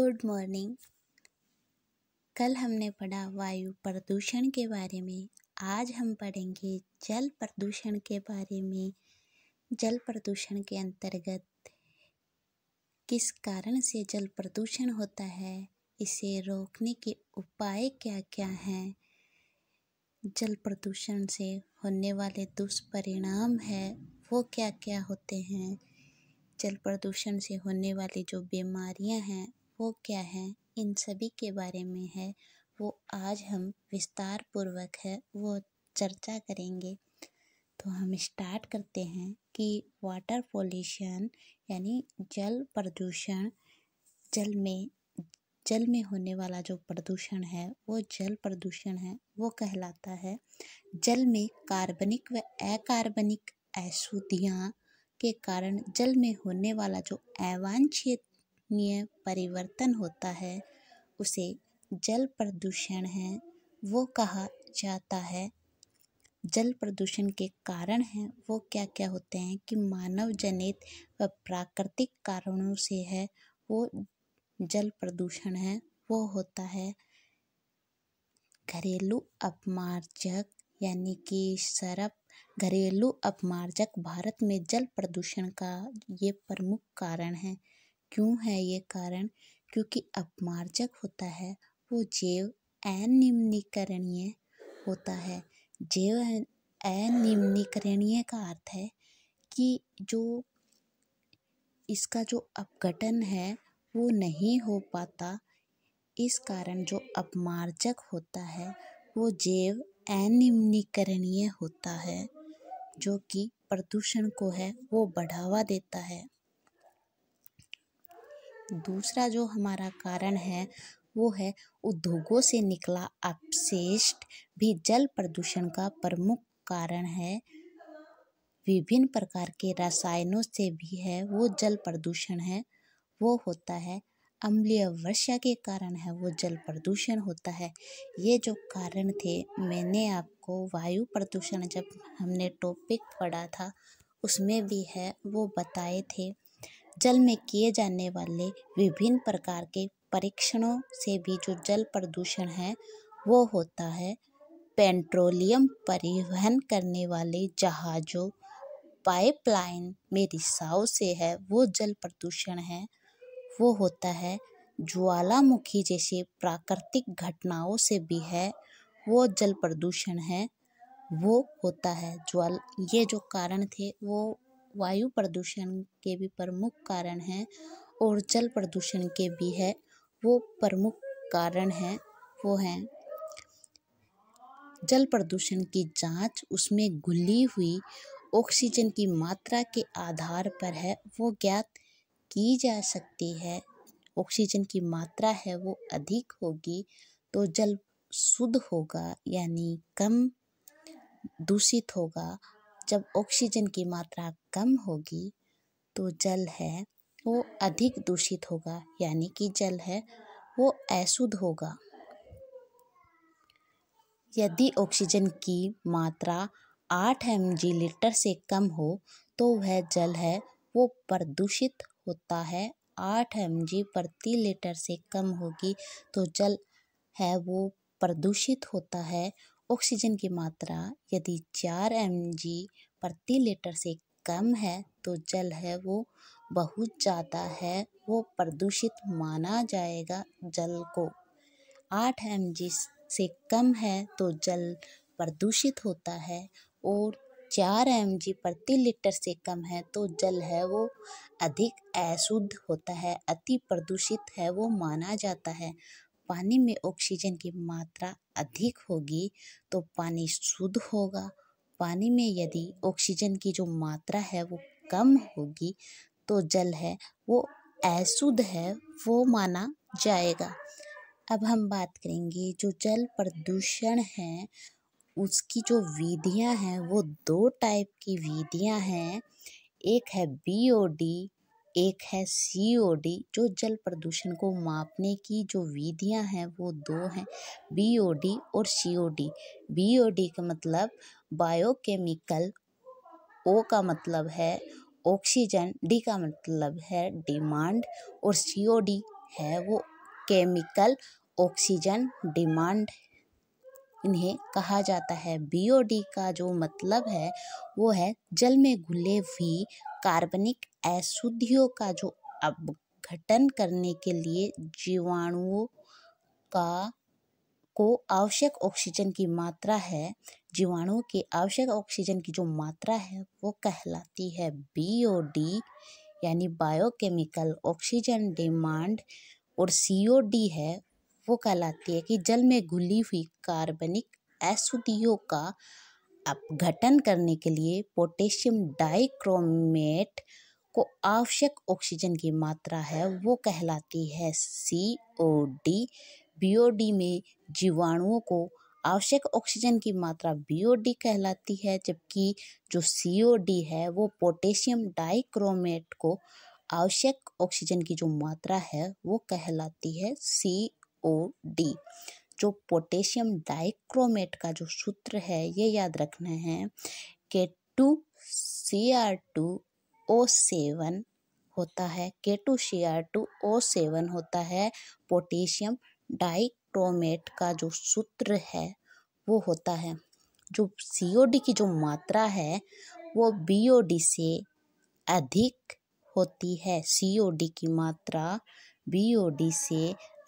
good morning कल हमने पढ़ा वायु प्रदूषण के बारे में आज हम पढ़ेंगे जल प्रदूषण के बारे में जल प्रदूषण के अंतर्गत किस कारण से जल प्रदूषण होता है इसे रोकने के उपाय क्या क्या हैं जल प्रदूषण से होने वाले दुष्परिणाम है वो क्या क्या होते हैं जल प्रदूषण से होने वाली जो बीमारियां हैं वो क्या हैं इन सभी के बारे में है वो आज हम विस्तार पूर्वक है वो चर्चा करेंगे तो हम स्टार्ट करते हैं कि वाटर पोल्यूशन यानी जल प्रदूषण जल में जल में होने वाला जो प्रदूषण है वो जल प्रदूषण है वो कहलाता है जल में कार्बनिक व अकार्बनिक अशुद्धियाँ के कारण जल में होने वाला जो अवांछित में परिवर्तन होता है उसे जल प्रदूषण है वो कहा जाता है जल प्रदूषण के कारण हैं वो क्या क्या होते हैं कि मानव जनित व प्राकृतिक कारणों से है वो जल प्रदूषण है वो होता है घरेलू अपमार्जक यानी कि सरप घरेलू अपमार्जक भारत में जल प्रदूषण का ये प्रमुख कारण है क्यों है ये कारण क्योंकि अपमार्जक होता है वो जैव अनिम्नीकरणीय होता है जैव अनिम्नीकरणीय का अर्थ है कि जो इसका जो अपघटन है वो नहीं हो पाता इस कारण जो अपमार्जक होता है वो जैव अनिम्नीकरणीय होता है जो कि प्रदूषण को है वो बढ़ावा देता है दूसरा जो हमारा कारण है वो है उद्योगों से निकला अपशिष्ट भी जल प्रदूषण का प्रमुख कारण है विभिन्न प्रकार के रसायनों से भी है वो जल प्रदूषण है वो होता है अम्लीय वर्षा के कारण है वो जल प्रदूषण होता है ये जो कारण थे मैंने आपको वायु प्रदूषण जब हमने टॉपिक पढ़ा था उसमें भी है वो बताए थे जल में किए जाने वाले विभिन्न प्रकार के परीक्षणों से भी जो जल प्रदूषण है वो होता है पेट्रोलियम परिवहन करने वाले जहाज़ों पाइपलाइन में रिसाव से है वो जल प्रदूषण है वो होता है ज्वालामुखी जैसे प्राकृतिक घटनाओं से भी है वो जल प्रदूषण है वो होता है ज्वाल ये जो कारण थे वो वायु प्रदूषण के भी प्रमुख कारण हैं और जल प्रदूषण के भी है वो प्रमुख कारण हैं वो हैं जल प्रदूषण की जांच उसमें घुली हुई ऑक्सीजन की मात्रा के आधार पर है वो ज्ञात की जा सकती है ऑक्सीजन की मात्रा है वो अधिक होगी तो जल शुद्ध होगा यानी कम दूषित होगा जब ऑक्सीजन की मात्रा कम होगी तो जल है वो अधिक दूषित होगा यानी कि जल है वो अशुद्ध होगा यदि ऑक्सीजन की मात्रा आठ एम जी लीटर से कम हो तो वह जल है वो प्रदूषित होता है आठ एम जी प्रति लीटर से कम होगी तो जल है वो प्रदूषित होता है ऑक्सीजन की मात्रा यदि चार एम जी प्रति लीटर से कम है तो जल है वो बहुत ज़्यादा है वो प्रदूषित माना जाएगा जल को आठ एम जी से कम है तो जल प्रदूषित होता है और चार एम जी प्रति लीटर से कम है तो जल है वो अधिक अशुद्ध होता है अति प्रदूषित है वो माना जाता है पानी में ऑक्सीजन की मात्रा अधिक होगी तो पानी शुद्ध होगा पानी में यदि ऑक्सीजन की जो मात्रा है वो कम होगी तो जल है वो अशुद्ध है वो माना जाएगा अब हम बात करेंगे जो जल प्रदूषण है उसकी जो विधियां हैं वो दो टाइप की विधियां हैं एक है बी ओ डी एक है सी ओ डी जो जल प्रदूषण को मापने की जो विधियां हैं वो दो हैं बी ओ डी और C O D B O D का मतलब बायोकेमिकल ओ का मतलब है ऑक्सीजन डी का मतलब है डिमांड और सी ओ डी है वो केमिकल ऑक्सीजन डिमांड इन्हें कहा जाता है बी ओ डी का जो मतलब है वो है जल में घुले हुई कार्बनिक अशुद्धियों का जो अपघटन करने के लिए जीवाणुओं का को आवश्यक ऑक्सीजन की मात्रा है जीवाणुओं के आवश्यक ऑक्सीजन की जो मात्रा है वो कहलाती है बी ओ डी यानी बायोकेमिकल ऑक्सीजन डिमांड और सी ओ डी है वो कहलाती है कि जल में घुली हुई कार्बनिक अशुद्धियों का अपघटन करने के लिए पोटेशियम डाइक्रोमेट को आवश्यक ऑक्सीजन की मात्रा है वो कहलाती है C O D B O D में जीवाणुओं को आवश्यक ऑक्सीजन की मात्रा बी ओ डी कहलाती है जबकि जो सी ओ डी है वो पोटेशियम डाइक्रोमेट को आवश्यक ऑक्सीजन की जो मात्रा है वो कहलाती है सी ओ डी जो पोटेशियम डाइक्रोमेट का जो सूत्र है ये याद रखना है कि two C R two O seven होता है K two C R two O seven होता है पोटेशियम डाइक्रोमेट का जो सूत्र है वो होता है जो सी ओ डी की जो मात्रा है वो बी ओ डी से अधिक होती है सी ओ डी की मात्रा बी ओ डी से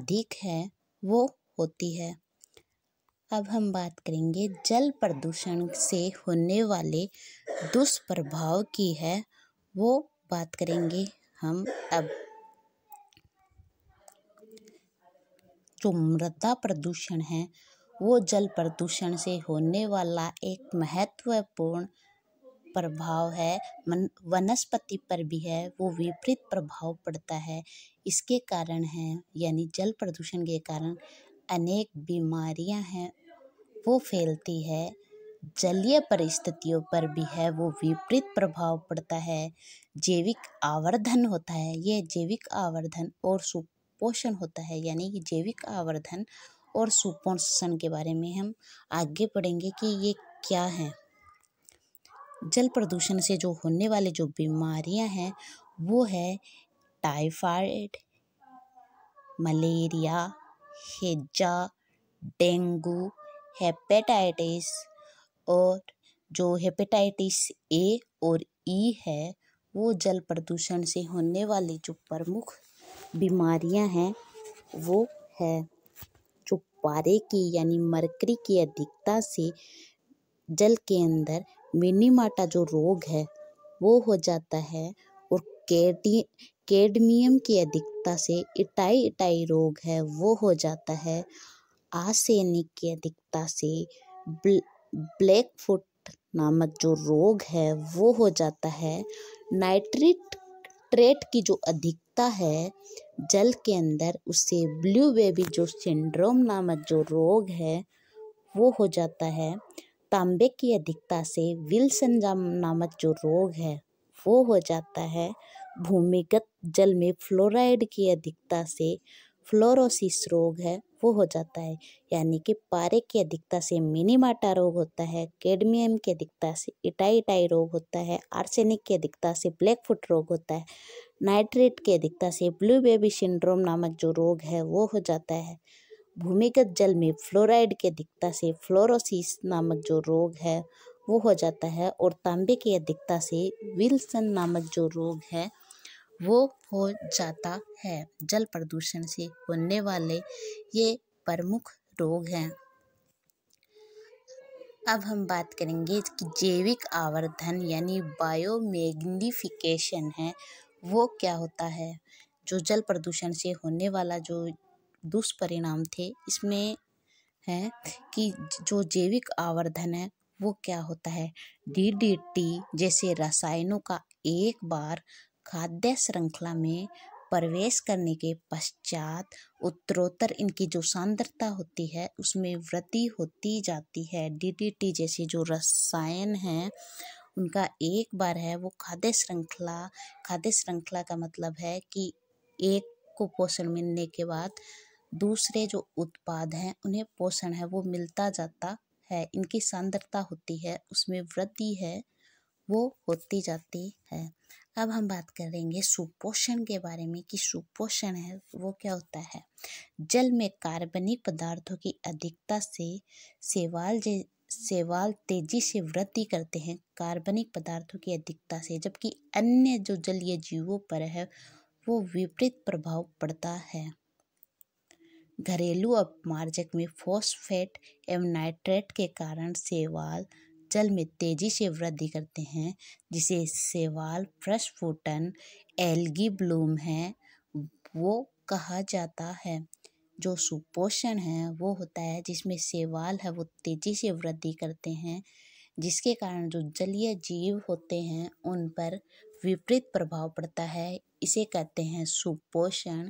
अधिक है वो होती है अब हम बात करेंगे जल प्रदूषण से होने वाले दुष्प्रभाव की है वो बात करेंगे हम अब जो मृदा प्रदूषण है वो जल प्रदूषण से होने वाला एक महत्वपूर्ण प्रभाव है वनस्पति पर भी है वो विपरीत प्रभाव पड़ता है इसके कारण है यानी जल प्रदूषण के कारण अनेक बीमारियां हैं वो फैलती है जलीय परिस्थितियों पर भी है वो विपरीत प्रभाव पड़ता है जैविक आवर्धन होता है ये जैविक आवर्धन और सुपोषण होता है यानी कि जैविक आवर्धन और सुपोषण के बारे में हम आगे पढ़ेंगे कि ये क्या है जल प्रदूषण से जो होने वाले जो बीमारियां हैं वो है टाइफाइड मलेरिया हिज्जा डेंगू हेपेटाइटिस और जो हेपेटाइटिस ए और ई e है वो जल प्रदूषण से होने वाली जो प्रमुख बीमारियां हैं वो है जो पारे की यानी मरकरी की अधिकता से जल के अंदर मिनीमाटा जो रोग है वो हो जाता है और कैडी कैडमियम की अधिकता से इटाई इटाई रोग है वो हो जाता है आसेनिक की अधिकता से ब्लैक फुट नामक जो रोग है वो हो जाता है नाइट्रेट ट्रेट की जो अधिकता है जल के अंदर उससे ब्लू बेबी जो सिंड्रोम नामक जो रोग है वो हो जाता है तांबे की अधिकता से विल्सन नामक जो रोग है वो हो जाता है भूमिगत जल में फ्लोराइड की अधिकता से फ्लोरोसिस रोग है वो हो जाता है यानी कि पारे की अधिकता से मिनीमाटा रोग होता है कैडमियम की अधिकता से इटाईटाई रोग होता है आर्सेनिक की अधिकता से ब्लैक फुट रोग होता है नाइट्रेट की अधिकता से ब्लू बेबी सिंड्रोम नामक जो रोग है वो हो जाता है भूमिगत जल में फ्लोराइड की अधिकता से फ्लोरोसिस नामक जो रोग है वो हो जाता है और तांबे की अधिकता से विल्सन नामक जो रोग है वो हो जाता है जल प्रदूषण से होने वाले ये प्रमुख रोग हैं अब हम बात करेंगे कि जैविक आवर्धन यानी बायोमैग्निफिकेशन है वो क्या होता है जो जल प्रदूषण से होने वाला जो दुष्परिणाम थे इसमें है कि जो जैविक आवर्धन है वो क्या होता है डीडीटी जैसे रसायनों का एक बार खाद्य श्रृंखला में प्रवेश करने के पश्चात उत्तरोत्तर इनकी जो सांद्रता होती है उसमें वृद्धि होती जाती है डीडीटी जैसे जो रसायन हैं उनका एक बार है वो खाद्य श्रृंखला खाद्य श्रृंखला का मतलब है कि एक को पोषण मिलने के बाद दूसरे जो उत्पाद हैं उन्हें पोषण है वो मिलता जाता है इनकी सांद्रता होती है उसमें वृद्धि है वो होती जाती है अब हम बात करेंगे सुपोषण के बारे में कि सुपोषण है वो क्या होता है जल में कार्बनिक पदार्थों की अधिकता से सेवाल जे सेवाल तेजी से वृद्धि करते हैं कार्बनिक पदार्थों की अधिकता से जबकि अन्य जो जलीय जीवों पर है वो विपरीत प्रभाव पड़ता है घरेलू अपमार्जक में फॉस्फेट एवं नाइट्रेट के कारण सेवाल जल में तेजी से वृद्धि करते हैं जिसे सेवाल प्रस्फुटन एल्गी ब्लूम है वो कहा जाता है जो सुपोषण है वो होता है जिसमें सेवाल है वो तेज़ी से वृद्धि करते हैं जिसके कारण जो जलीय जीव होते हैं उन पर विपरीत प्रभाव पड़ता है इसे कहते हैं सुपोषण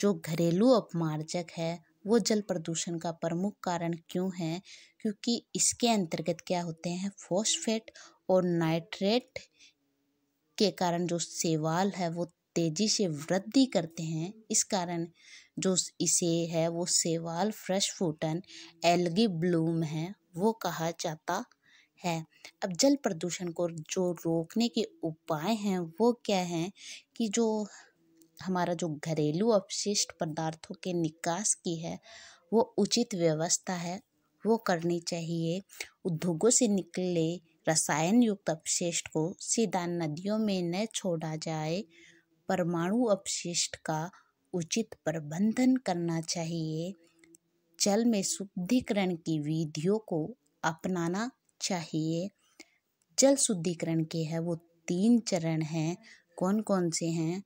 जो घरेलू अपमार्जक है वो जल प्रदूषण का प्रमुख कारण क्यों है क्योंकि इसके अंतर्गत क्या होते हैं फॉस्फेट और नाइट्रेट के कारण जो सेवाल है वो तेज़ी से वृद्धि करते हैं इस कारण जो इसे है वो सेवाल फ्रेश फूटन एलगी ब्लूम है वो कहा जाता है अब जल प्रदूषण को जो रोकने के उपाय हैं वो क्या हैं कि जो हमारा जो घरेलू अपशिष्ट पदार्थों के निकास की है वो उचित व्यवस्था है वो करनी चाहिए उद्योगों से निकले रसायन युक्त अपशिष्ट को सीधा नदियों में न छोड़ा जाए परमाणु अपशिष्ट का उचित प्रबंधन करना चाहिए जल में शुद्धिकरण की विधियों को अपनाना चाहिए जल शुद्धिकरण के है वो तीन चरण हैं कौन कौन से हैं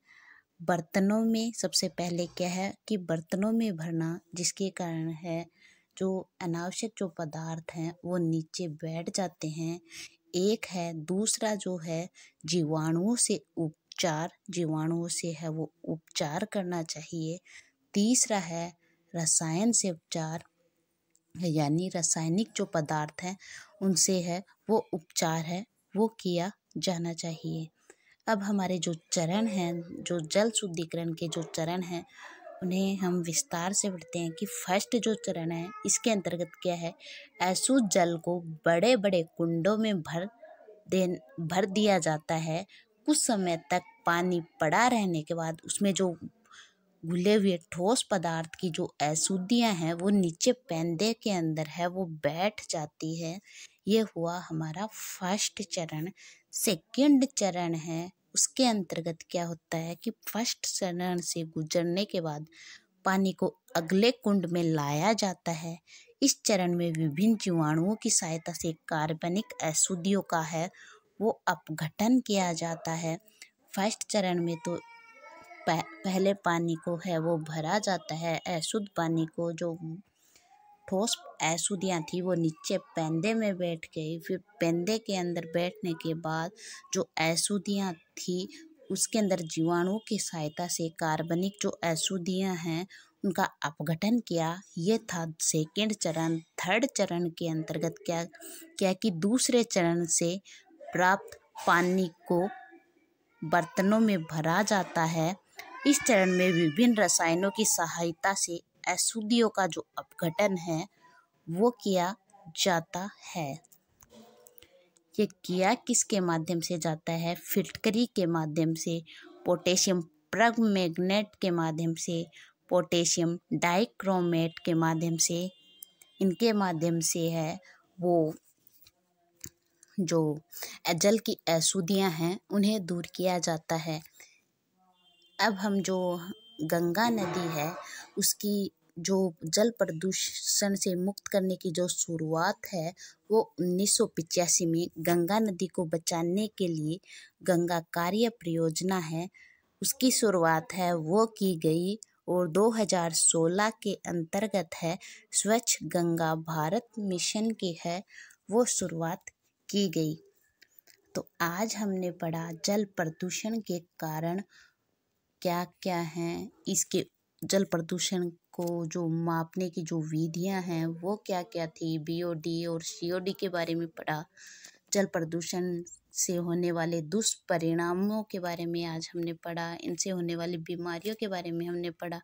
बर्तनों में सबसे पहले क्या है कि बर्तनों में भरना जिसके कारण है जो अनावश्यक जो पदार्थ हैं वो नीचे बैठ जाते हैं एक है दूसरा जो है जीवाणुओं से उपचार जीवाणुओं से है वो उपचार करना चाहिए तीसरा है रसायन से उपचार यानी रासायनिक जो पदार्थ हैं उनसे है वो उपचार है वो किया जाना चाहिए अब हमारे जो चरण हैं जो जल शुद्धिकरण के जो चरण हैं उन्हें हम विस्तार से पढ़ते हैं कि फर्स्ट जो चरण है इसके अंतर्गत क्या है ऐसु जल को बड़े बड़े कुंडों में भर दे भर दिया जाता है कुछ समय तक पानी पड़ा रहने के बाद उसमें जो घुले हुए ठोस पदार्थ की जो अशुद्धियाँ हैं वो नीचे पैंदे के अंदर है वो बैठ जाती है ये हुआ हमारा फर्स्ट चरण सेकंड चरण है उसके अंतर्गत क्या होता है कि फर्स्ट चरण से गुजरने के बाद पानी को अगले कुंड में लाया जाता है इस चरण में विभिन्न जीवाणुओं की सहायता से कार्बनिक अशुद्धियों का है वो अपघटन किया जाता है फर्स्ट चरण में तो पहले पानी को है वो भरा जाता है अशुद्ध पानी को जो ठोस ऐसुदियाँ थी वो नीचे पेंदे में बैठ गई फिर पेंदे के अंदर बैठने के बाद जो ऐसुदियाँ थी उसके अंदर जीवाणुओं की सहायता से कार्बनिक जो ऐसुदियाँ हैं उनका अपघटन किया ये था सेकेंड चरण थर्ड चरण के अंतर्गत क्या क्या कि दूसरे चरण से प्राप्त पानी को बर्तनों में भरा जाता है इस चरण में विभिन्न रसायनों की सहायता से अशुद्धियों का जो अपघटन है वो किया जाता है ये किया किसके माध्यम से जाता है फिटकरी के माध्यम से पोटेशियम प्रग मैग्नेट के माध्यम से पोटेशियम डाइक्रोमेट के माध्यम से इनके माध्यम से है वो जो जल की अशुद्धियाँ हैं उन्हें दूर किया जाता है अब हम जो गंगा नदी है उसकी जो जल प्रदूषण से मुक्त करने की जो शुरुआत है वो उन्नीस में गंगा नदी को बचाने के लिए गंगा कार्य परियोजना है उसकी शुरुआत है वो की गई और 2016 के अंतर्गत है स्वच्छ गंगा भारत मिशन की है वो शुरुआत की गई तो आज हमने पढ़ा जल प्रदूषण के कारण क्या क्या हैं इसके जल प्रदूषण को जो मापने की जो विधियाँ हैं वो क्या क्या थी बी ओ डी और सी ओ डी के बारे में पढ़ा जल प्रदूषण से होने वाले दुष्परिणामों के बारे में आज हमने पढ़ा इनसे होने वाली बीमारियों के बारे में हमने पढ़ा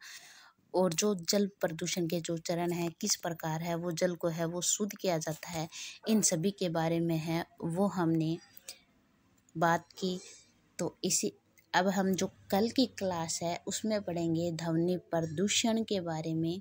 और जो जल प्रदूषण के जो चरण हैं किस प्रकार है वो जल को है वो शुद्ध किया जाता है इन सभी के बारे में है वो हमने बात की तो इसी अब हम जो कल की क्लास है उसमें पढ़ेंगे ध्वनि प्रदूषण के बारे में